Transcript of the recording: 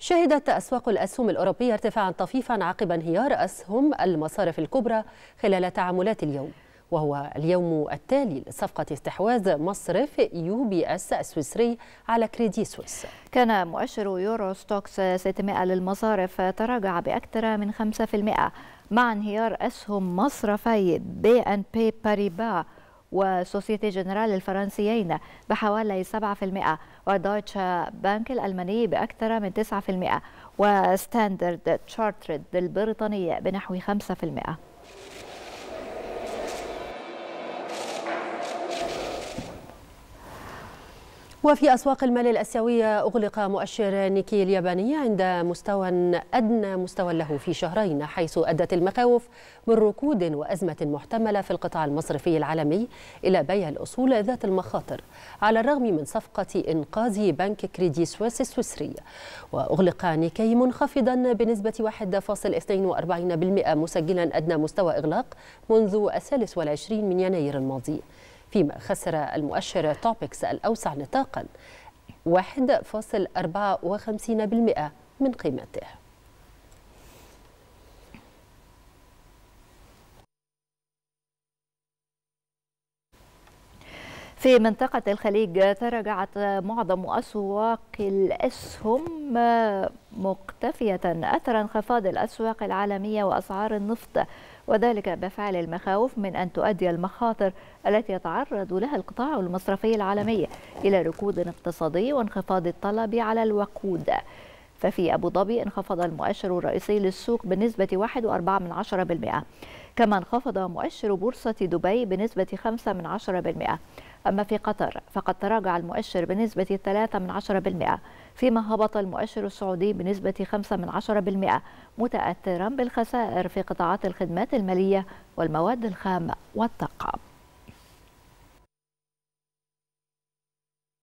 شهدت أسواق الأسهم الأوروبية ارتفاعا طفيفا عقب انهيار أسهم المصارف الكبرى خلال تعاملات اليوم وهو اليوم التالي لصفقة استحواذ مصرف يو بي اس السويسري على كريدي سويس كان مؤشر يورو ستوكس 600 للمصارف تراجع بأكثر من 5% مع انهيار أسهم مصرفي بي أن بي باريبا وسوسيتي جنرال الفرنسيين بحوالي 7% ودويتش بانك الألماني بأكثر من 9% وستاندرد تشارترد البريطانية بنحو 5% وفي أسواق المال الأسيوية أغلق مؤشر نيكي الياباني عند مستوى أدنى مستوى له في شهرين حيث أدت المخاوف من ركود وأزمة محتملة في القطاع المصرفي العالمي إلى بيع الأصول ذات المخاطر على الرغم من صفقة إنقاذ بنك كريدي سويس السويسري وأغلق نيكي منخفضا بنسبة 1.42% مسجلا أدنى مستوى إغلاق منذ الثالث والعشرين من يناير الماضي فيما خسر المؤشر توبكس الأوسع نطاقا 1.54% من قيمته في منطقة الخليج تراجعت معظم أسواق الأسهم مقتفية أثر انخفاض الأسواق العالمية وأسعار النفط وذلك بفعل المخاوف من أن تؤدي المخاطر التي يتعرض لها القطاع المصرفي العالمي إلى ركود اقتصادي وانخفاض الطلب على الوقود ففي أبو ظبي انخفض المؤشر الرئيسي للسوق بنسبة 1.4% كما انخفض مؤشر بورصة دبي بنسبة 5% أما في قطر فقد تراجع المؤشر بنسبة 3% فيما هبط المؤشر السعودي بنسبة 5% متأثرا بالخسائر في قطاعات الخدمات المالية والمواد الخام والطاقة